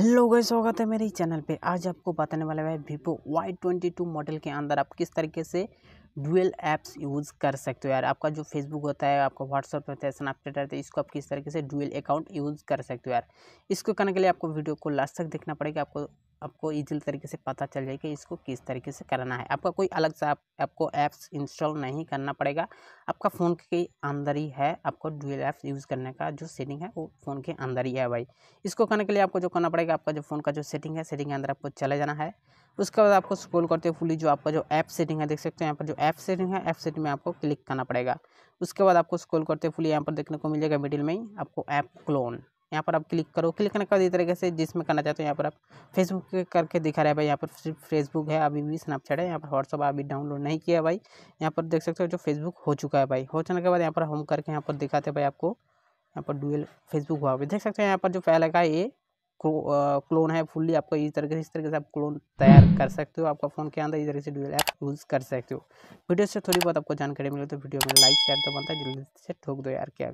hello गई स्वागत है मेरे चैनल पे आज आपको बताने वाला है Vivo Y twenty two model के अंदर आप किस तरीके से डुअल ऐप्स यूज़ कर सकते हो यार आपका जो फेसबुक होता है आपका व्हाट्सअप होता है स्नैपचैट होता है इसको आप किस तरीके से डुअल अकाउंट यूज़ कर सकते हो यार इसको करने के लिए आपको वीडियो को लास्ट तक देखना पड़ेगा आपको आपको ईजी तरीके से पता चल जाए कि इसको किस तरीके से करना है आपका कोई अलग सा आप, आपको ऐप्स इंस्टॉल नहीं करना पड़ेगा आपका फ़ोन के अंदर ही है आपको डुअल ऐप्स यूज़ करने का जो सेटिंग है वो फ़ोन के अंदर ही है भाई इसको करने के लिए आपको जो करना पड़ेगा आपका जो फ़ोन का जो सेटिंग है सेटिंग के अंदर आपको चले जाना है उसके बाद आपको स्क्रोल करते हुए फुली जो आपका जो ऐप सेटिंग है देख सकते हैं यहाँ पर जो ऐप सेटिंग है ऐप सेटिंग में आपको क्लिक करना पड़ेगा उसके बाद आपको स्क्रोल करते फुली यहाँ पर देखने को मिल जाएगा मिडिल में ही आपको ऐप क्लोन यहाँ पर आप क्लिक करो क्लिक बाद इस तरीके से जिसमें करना चाहते हो यहाँ पर आप फेसबुक करके दिखा रहे हैं भाई यहाँ पर सिर्फ फेसबुक है अभी भी स्नैपचैट है यहाँ पर व्हाट्सअप अभी डाउनलोड नहीं किया भाई यहाँ पर देख सकते हो जो फेसबुक हो चुका है भाई हो चुने के बाद यहाँ पर होम करके यहाँ पर दिखाते भाई आपको यहाँ पर डुअल फेसबुक हुआ भाई देख सकते हो यहाँ पर जो फैल का ये क्लोन है फुल्ली आपको इस तरीके से इस तरीके से आप क्लोन तैयार कर सकते हो आपका फ़ोन के अंदर इस तरीके से डुअल ऐप यूज़ कर सकते हो वीडियो से थोड़ी बहुत आपको जानकारी मिले तो वीडियो में लाइक शेयर तो बनता है जल्दी से ठोक दो यार क्या